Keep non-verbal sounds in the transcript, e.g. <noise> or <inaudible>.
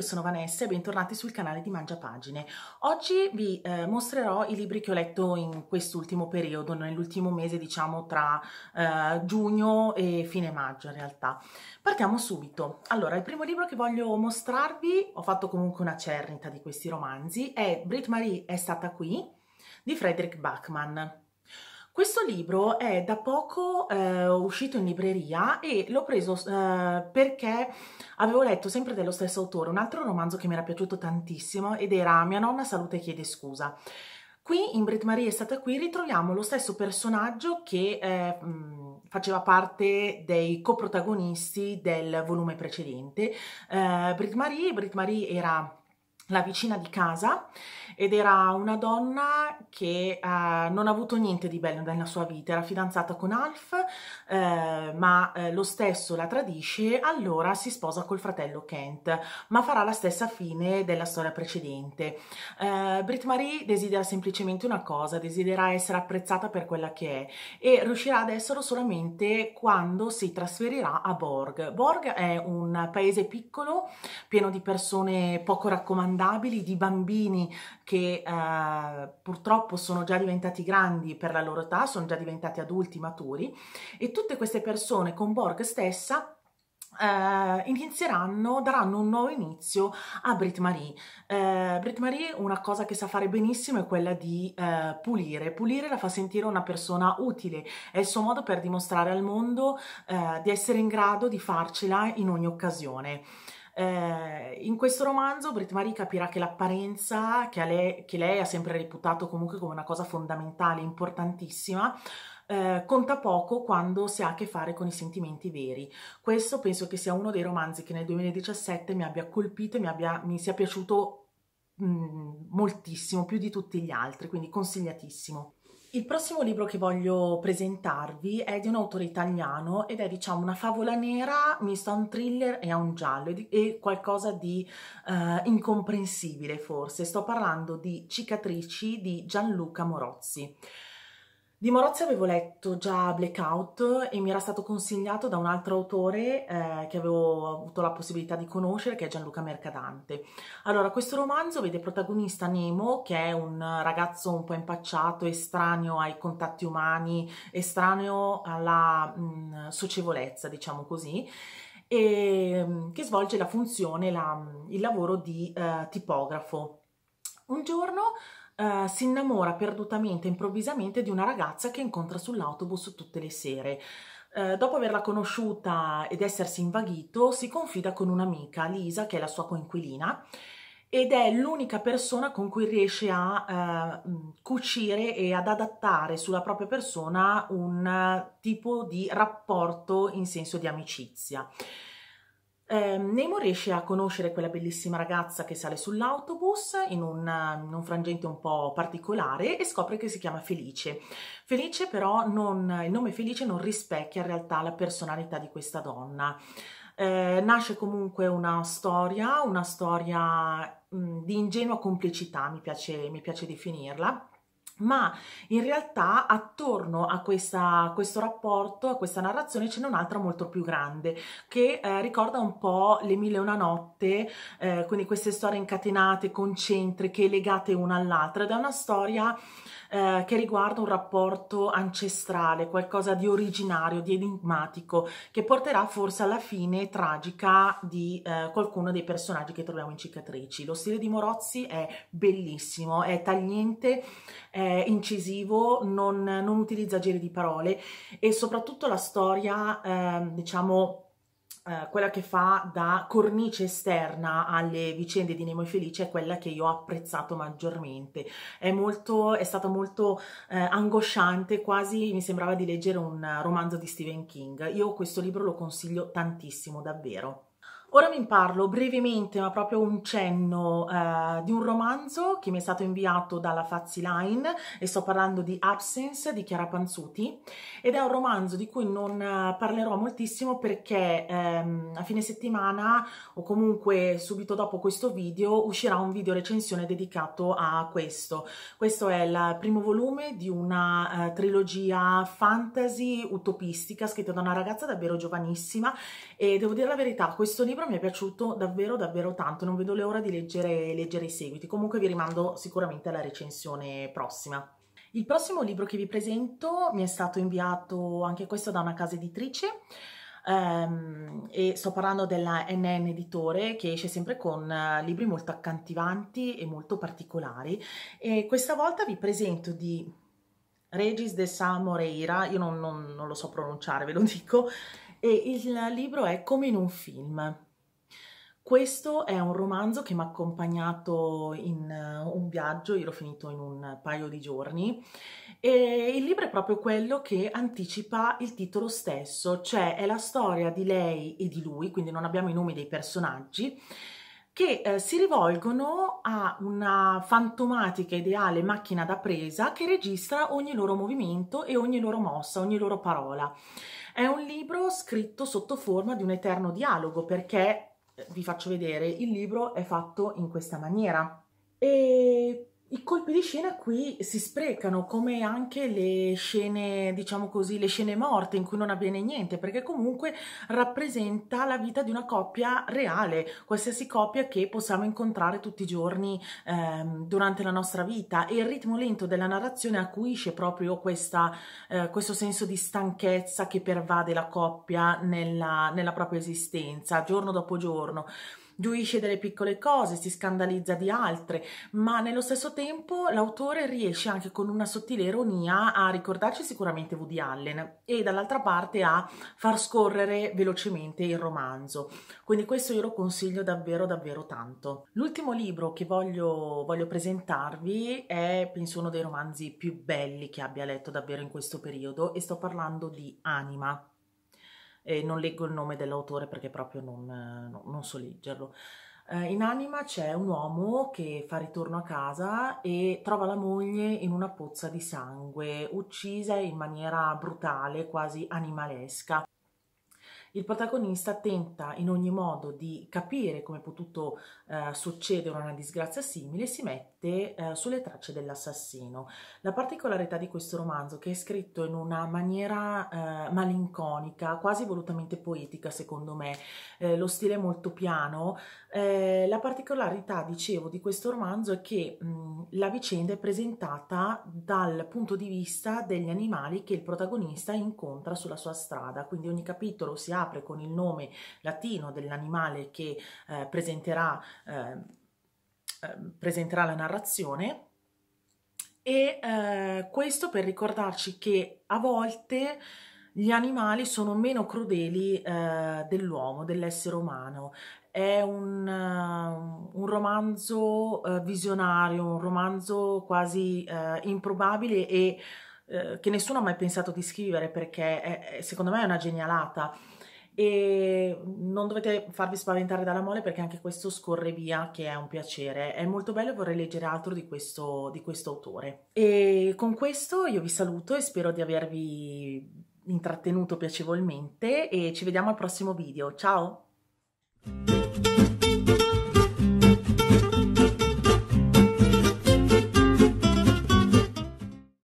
io sono Vanessa e bentornati sul canale di Mangia Pagine. Oggi vi eh, mostrerò i libri che ho letto in quest'ultimo periodo, nell'ultimo mese diciamo tra eh, giugno e fine maggio in realtà. Partiamo subito. Allora, il primo libro che voglio mostrarvi, ho fatto comunque una cernita di questi romanzi, è Brit Marie è stata qui di Frederick Bachmann. Questo libro è da poco eh, uscito in libreria e l'ho preso eh, perché avevo letto sempre dello stesso autore un altro romanzo che mi era piaciuto tantissimo ed era Mia nonna salute chiede scusa. Qui in Brit Marie è stata qui ritroviamo lo stesso personaggio che eh, faceva parte dei coprotagonisti del volume precedente. Eh, Brit Marie, Brit Marie era la vicina di casa ed era una donna che eh, non ha avuto niente di bello nella sua vita, era fidanzata con Alf, eh, ma eh, lo stesso la tradisce, allora si sposa col fratello Kent, ma farà la stessa fine della storia precedente. Eh, Brit Marie desidera semplicemente una cosa, desidera essere apprezzata per quella che è e riuscirà ad esserlo solamente quando si trasferirà a Borg. Borg è un paese piccolo, pieno di persone poco raccomandate, insondabili di bambini che eh, purtroppo sono già diventati grandi per la loro età, sono già diventati adulti maturi e tutte queste persone con Borg stessa eh, inizieranno, daranno un nuovo inizio a Brit Marie. Eh, Brit Marie una cosa che sa fare benissimo è quella di eh, pulire. Pulire la fa sentire una persona utile, è il suo modo per dimostrare al mondo eh, di essere in grado di farcela in ogni occasione. Eh, in questo romanzo Brit Marie capirà che l'apparenza che, lei, che lei ha sempre reputato comunque come una cosa fondamentale, importantissima, eh, conta poco quando si ha a che fare con i sentimenti veri. Questo penso che sia uno dei romanzi che nel 2017 mi abbia colpito e mi, abbia, mi sia piaciuto mm, moltissimo, più di tutti gli altri, quindi consigliatissimo. Il prossimo libro che voglio presentarvi è di un autore italiano ed è diciamo una favola nera mista a un thriller e a un giallo e qualcosa di uh, incomprensibile forse. Sto parlando di Cicatrici di Gianluca Morozzi. Di Morozzi avevo letto già Blackout e mi era stato consigliato da un altro autore eh, che avevo avuto la possibilità di conoscere, che è Gianluca Mercadante. Allora, questo romanzo vede protagonista Nemo, che è un ragazzo un po' impacciato, estraneo ai contatti umani, estraneo alla mh, mm, socievolezza, diciamo così, e, mm, che svolge la funzione, la, il lavoro di uh, tipografo. Un giorno eh, si innamora perdutamente, improvvisamente di una ragazza che incontra sull'autobus tutte le sere. Uh, dopo averla conosciuta ed essersi invaghito, si confida con un'amica, Lisa, che è la sua coinquilina, ed è l'unica persona con cui riesce a uh, cucire e ad adattare sulla propria persona un tipo di rapporto in senso di amicizia eh, Nemo riesce a conoscere quella bellissima ragazza che sale sull'autobus in un, in un, frangente un po' particolare e scopre che si chiama Felice. Felice però non, il nome Felice non rispecchia in realtà la personalità di questa donna. Eh, nasce comunque una storia, una storia mh, di ingenua complicità, mi piace, mi piace definirla ma in realtà attorno a, questa, a, questo rapporto, a questa narrazione, ce n'è un'altra molto più grande che eh, ricorda un po' le mille e una notte, eh, quindi queste storie incatenate, concentriche, legate una all'altra ed è una storia eh, che riguarda un rapporto ancestrale, qualcosa di originario, di enigmatico, che porterà forse alla fine tragica di eh, qualcuno dei personaggi che troviamo in cicatrici. Lo stile di Morozzi è bellissimo, è tagliente, è è incisivo, non, non utilizza giri di parole e soprattutto la storia, eh, diciamo, eh, quella che fa da cornice esterna alle vicende di Nemo e Felice è quella che io ho apprezzato maggiormente. È, molto, è stata molto eh, angosciante, quasi mi sembrava di leggere un romanzo di Stephen King. Io questo libro lo consiglio tantissimo, davvero. Ora vi parlo brevemente, ma proprio un cenno, eh, di un romanzo che mi è stato inviato dalla Fazzi Line e sto parlando di Absence di Chiara Panzuti ed è un romanzo di cui non eh, parlerò moltissimo perché ehm, a fine settimana o comunque subito dopo questo video uscirà un video recensione dedicato a questo. Questo è il primo volume di una eh, trilogia fantasy utopistica scritta da una ragazza davvero giovanissima e devo dire la verità, questo libro libro mi è piaciuto davvero davvero tanto, non vedo l'ora di leggere, leggere i seguiti, comunque vi rimando sicuramente alla recensione prossima. Il prossimo libro che vi presento mi è stato inviato anche questo da una casa editrice, Um, e sto parlando della NN Editore che esce sempre con uh, libri molto accantivanti e molto particolari e questa volta vi presento di Regis de Samoreira, io non, non, non lo so pronunciare ve lo <laughs> dico, e il libro è Come in un film. Questo è un romanzo che mi ha accompagnato in eh, un viaggio, io l'ho finito in un paio di giorni e il libro è proprio quello che anticipa il titolo stesso, cioè è la storia di lei e di lui, quindi non abbiamo i nomi dei personaggi, che eh, si rivolgono a una fantomatica ideale macchina da presa che registra ogni loro movimento e ogni loro mossa, ogni loro parola. È un libro scritto sotto forma di un eterno dialogo perché vi faccio vedere, il libro è fatto in questa maniera. E i colpi di scena qui si sprecano, come anche le scene, diciamo così, le scene morte in cui non avviene niente, perché comunque rappresenta la vita di una coppia reale, qualsiasi coppia che possiamo incontrare tutti i giorni eh, durante la nostra vita e il ritmo lento della narrazione acuisce proprio questa, eh, questo senso di stanchezza che pervade la coppia nella, nella propria esistenza, giorno dopo giorno giuisce delle piccole cose, si scandalizza di altre, ma nello stesso tempo l'autore riesce anche con una sottile ironia a ricordarci sicuramente Woody Allen e dall'altra parte a far scorrere velocemente il romanzo. Quindi questo io lo consiglio davvero davvero tanto. L'ultimo libro che voglio, voglio presentarvi è penso uno dei romanzi più belli che abbia letto davvero in questo periodo e sto parlando di Anima e non leggo il nome dell'autore perché proprio non, non so leggerlo. Eh, in anima c'è un uomo che fa ritorno a casa e trova la moglie in una pozza di sangue, uccisa in maniera brutale, quasi animalesca il protagonista tenta in ogni modo di capire come è potuto eh, succedere una disgrazia simile e si mette eh, sulle tracce dell'assassino. La particolarità di questo romanzo, che è scritto in una maniera eh, malinconica, quasi volutamente poetica secondo me, eh, lo stile è molto piano, eh, la particolarità, dicevo, di questo romanzo è che mh, la vicenda è presentata dal punto di vista degli animali che il protagonista incontra sulla sua strada, quindi ogni capitolo si apre apre con il nome latino dell'animale che eh, presenterà, eh, eh, presenterà, la narrazione e eh, questo per ricordarci che a volte gli animali sono meno crudeli eh, dell'uomo, dell'essere umano. È un, eh, un romanzo visionario, un romanzo quasi improbabile e che nessuno ha mai pensato di scrivere perché è, secondo me è una genialata e non dovete farvi spaventare dalla mole perché anche questo scorre via che è un piacere è molto bello e vorrei leggere altro di questo, di questo autore e con questo io vi saluto e spero di avervi intrattenuto piacevolmente e ci vediamo al prossimo video ciao